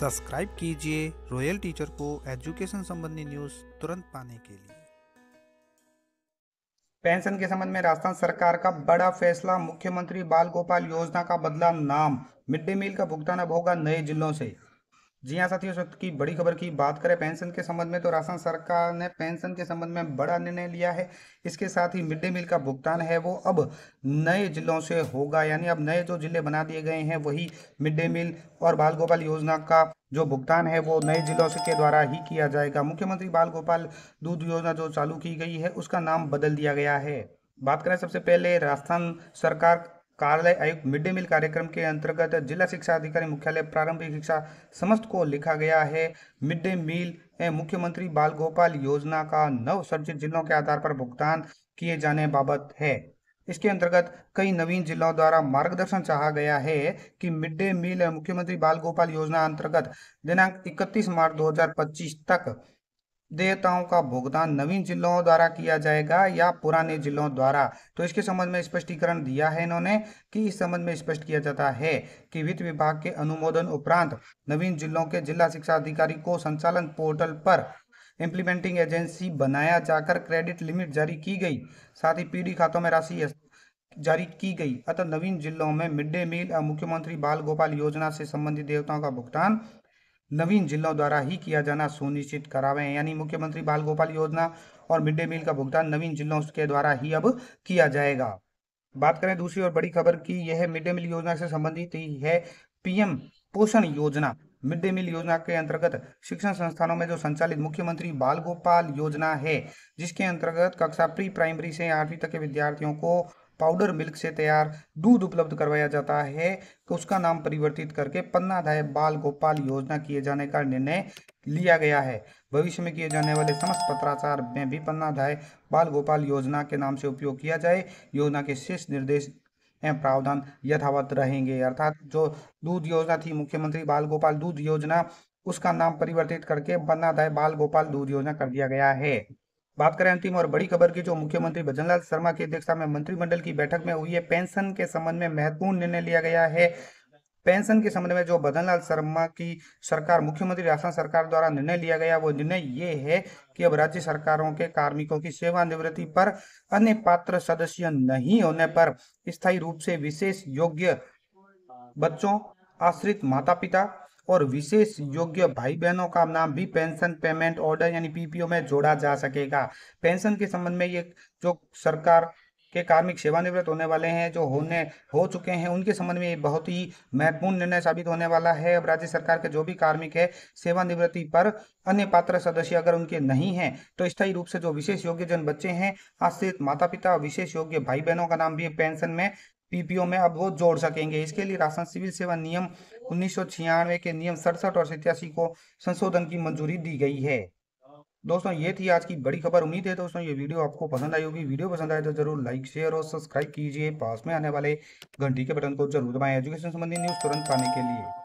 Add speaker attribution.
Speaker 1: subscribe कीजिए royal teacher को education संबंधी न्यूज तुरंत पाने के लिए पेंशन के संबंध में राजस्थान सरकार का बड़ा फैसला मुख्यमंत्री बाल गोपाल योजना का बदला नाम मिड डे मील का भुगतान अब होगा नए जिलों से जी हाँ साथियों इस वक्त की बड़ी खबर की बात करें पेंशन के संबंध में तो राजस्थान सरकार ने पेंशन के संबंध में बड़ा निर्णय लिया है इसके साथ ही मिड डे मील का भुगतान है वो अब नए जिलों से होगा यानी अब नए जो जिले बना दिए गए हैं वही मिड डे मील और बाल गोपाल योजना का जो भुगतान है वो नए जिलों के द्वारा ही किया जाएगा मुख्यमंत्री बाल गोपाल दूध योजना जो चालू की गई है उसका नाम बदल दिया गया है बात करें सबसे पहले राजस्थान सरकार कार्यालय आयुक्त मिड डे मील कार्यक्रम के अंतर्गत जिला शिक्षा अधिकारी मुख्यालय प्रारंभिक शिक्षा समस्त को लिखा गया है मिड डे मील एवं मुख्यमंत्री बाल गोपाल योजना का नव सर्जित जिलों के आधार पर भुगतान किए जाने बाबत है इसके अंतर्गत कई नवीन जिलों द्वारा मार्गदर्शन चाहा गया है कि मिड डे मील मुख्यमंत्री बाल गोपाल योजना अंतर्गत दिनांक 31 मार्च 2025 तक देयताओं का भुगतान नवीन जिलों द्वारा किया जाएगा या पुराने जिलों द्वारा तो इसके संबंध में स्पष्टीकरण दिया है इन्होंने कि इस संबंध में स्पष्ट किया जाता है कि वित्त विभाग के अनुमोदन उपरांत नवीन जिलों के जिला शिक्षा अधिकारी को संचालन पोर्टल पर इम्प्लीमेंटिंग एजेंसी बनाया जाकर क्रेडिट लिमिट जारी की गई साथ ही पीडी खातों में राशि जारी की गई अतः नवीन जिलों में मिड डे मील और मुख्यमंत्री बाल गोपाल योजना से संबंधित देवताओं का भुगतान नवीन जिलों द्वारा ही किया जाना सुनिश्चित करावें यानी मुख्यमंत्री बाल गोपाल योजना और मिड डे मील का भुगतान नवीन जिलों के द्वारा ही अब किया जाएगा बात करें दूसरी और बड़ी खबर की यह मिड डे मील योजना से संबंधित ही है पीएम पोषण योजना मिड डे मील योजना के अंतर्गत शिक्षण संस्थानों में जो संचालित मुख्यमंत्री बाल गोपाल योजना है जिसके अंतर्गत कक्षा प्री प्राइमरी से आठवीं तक के विद्यार्थियों को पाउडर मिल्क से तैयार दूध उपलब्ध करवाया जाता है तो उसका नाम परिवर्तित करके पन्नाधाय बाल गोपाल योजना किए जाने का निर्णय लिया गया है भविष्य में किए जाने वाले समस्त पत्राचार में भी पन्नाधाय बाल गोपाल योजना के नाम से उपयोग किया जाए योजना के शेष निर्देश प्रावधान यथावत रहेंगे अर्थात जो दूध योजना थी मुख्यमंत्री बाल गोपाल दूध योजना उसका नाम परिवर्तित करके पन्नाधाय बाल गोपाल दूध योजना कर दिया गया है बात करें अंतिम और बड़ी खबर की जो मुख्यमंत्री भजनलाल शर्मा की अध्यक्षता में मंत्रिमंडल की बैठक में हुई है पेंशन के संबंध में महत्वपूर्ण निर्णय लिया गया है पेंशन के संबंध में जो भजन शर्मा की सरकार मुख्यमंत्री राजस्थान सरकार द्वारा निर्णय लिया गया वो निर्णय ये है कि अब राज्य सरकारों के कार्मिकों की सेवानिवृत्ति पर अन्य पात्र सदस्य नहीं होने पर स्थायी रूप से विशेष योग्य बच्चों आश्रित माता पिता और विशेष योग्य भाई बहनों का नाम भी पेंशन पेमेंट ऑर्डर यानी पीपीओ में जोड़ा जा सकेगा पेंशन के संबंध में ये जो सरकार के कार्मिक सेवानिवृत्त होने वाले हैं जो होने हो चुके हैं उनके संबंध में बहुत ही महत्वपूर्ण निर्णय साबित होने वाला है अब राज्य सरकार के जो भी कार्मिक है सेवानिवृत्ति पर अन्य पात्र सदस्य अगर उनके नहीं हैं तो स्थायी रूप से जो विशेष योग्य जन बच्चे हैं आश्रित माता पिता विशेष योग्य भाई बहनों का नाम भी पेंशन में पीपीओ में अब वो जोड़ सकेंगे इसके लिए राशन सिविल सेवा नियम उन्नीस के नियम सड़सठ और सत्यासी को संशोधन की मंजूरी दी गई है दोस्तों ये थी आज की बड़ी खबर उम्मीद है दोस्तों ये वीडियो आपको पसंद आई होगी वीडियो पसंद आए तो जरूर लाइक शेयर और सब्सक्राइब कीजिए पास में आने वाले घंटी के बटन को जरूर दबाएं एजुकेशन संबंधी न्यूज़ तुरंत पाने के लिए